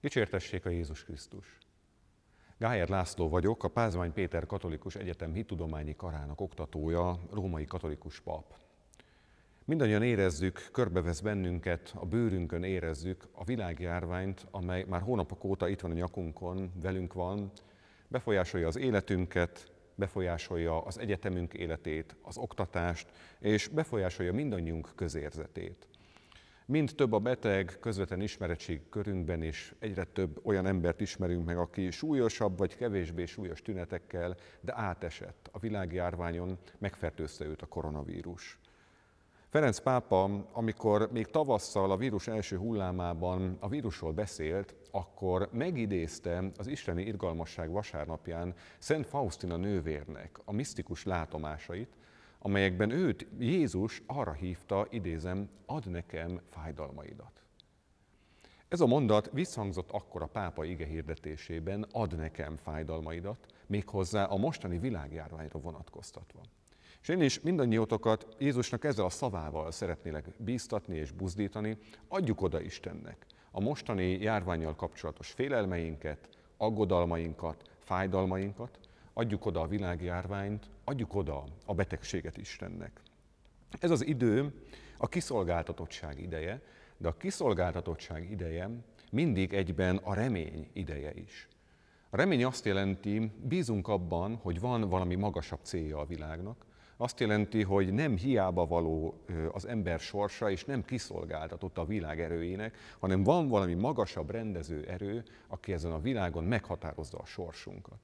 Dicsértessék a Jézus Krisztus! Gájer László vagyok, a Pázmány Péter Katolikus Egyetem hittudományi karának oktatója, római katolikus pap. Mindannyian érezzük, körbevesz bennünket, a bőrünkön érezzük a világjárványt, amely már hónapok óta itt van a nyakunkon, velünk van, befolyásolja az életünket, befolyásolja az egyetemünk életét, az oktatást, és befolyásolja mindannyiunk közérzetét. Mind több a beteg, közvetlen ismeretség körünkben is egyre több olyan embert ismerünk meg, aki súlyosabb vagy kevésbé súlyos tünetekkel, de átesett. A világjárványon megfertőzte őt a koronavírus. Ferenc pápa, amikor még tavasszal a vírus első hullámában a vírusról beszélt, akkor megidézte az isteni irgalmasság vasárnapján Szent Faustina nővérnek a misztikus látomásait, amelyekben őt, Jézus arra hívta, idézem, ad nekem fájdalmaidat. Ez a mondat visszhangzott akkor a pápa ige hirdetésében, ad nekem fájdalmaidat, méghozzá a mostani világjárványra vonatkoztatva. És én is mindannyiótokat Jézusnak ezzel a szavával szeretnélek bíztatni és buzdítani, adjuk oda Istennek a mostani járványjal kapcsolatos félelmeinket, aggodalmainkat, fájdalmainkat, adjuk oda a világjárványt, adjuk oda a betegséget Istennek. Ez az idő a kiszolgáltatottság ideje, de a kiszolgáltatottság ideje mindig egyben a remény ideje is. A remény azt jelenti, bízunk abban, hogy van valami magasabb célja a világnak, azt jelenti, hogy nem hiába való az ember sorsa, és nem kiszolgáltatott a világ erőinek, hanem van valami magasabb rendező erő, aki ezen a világon meghatározza a sorsunkat.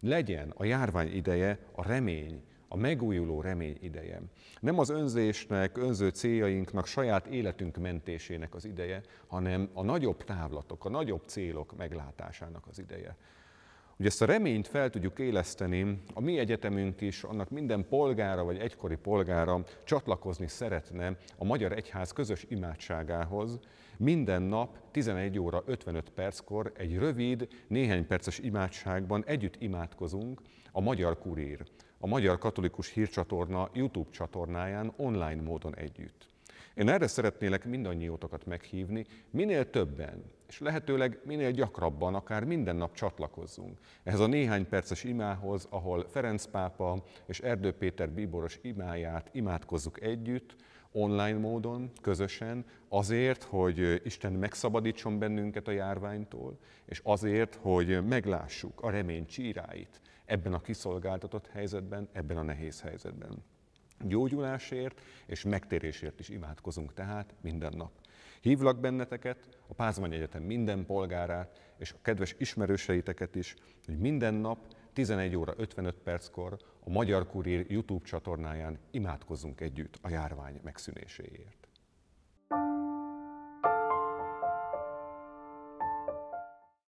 Legyen a járvány ideje a remény, a megújuló remény ideje. Nem az önzésnek, önző céljainknak, saját életünk mentésének az ideje, hanem a nagyobb távlatok, a nagyobb célok meglátásának az ideje hogy ezt a reményt fel tudjuk éleszteni, a mi egyetemünk is, annak minden polgára vagy egykori polgára csatlakozni szeretne a Magyar Egyház közös imádságához. Minden nap 11 óra 55 perckor egy rövid, néhány perces imádságban együtt imádkozunk a Magyar Kurír, a Magyar Katolikus Hírcsatorna YouTube csatornáján online módon együtt. Én erre szeretnélek mindannyiótokat meghívni, minél többen, és lehetőleg minél gyakrabban, akár minden nap csatlakozzunk ehhez a néhány perces imához, ahol Ferenc pápa és Erdő Péter bíboros imáját imádkozzuk együtt, online módon, közösen, azért, hogy Isten megszabadítson bennünket a járványtól, és azért, hogy meglássuk a remény csíráit ebben a kiszolgáltatott helyzetben, ebben a nehéz helyzetben. Gyógyulásért és megtérésért is imádkozunk tehát minden nap. Hívlak benneteket, a Pázmány Egyetem minden polgárát és a kedves ismerőseiteket is, hogy minden nap 11 óra 55 perckor a Magyar Kurír YouTube csatornáján imádkozzunk együtt a járvány megszűnéséért.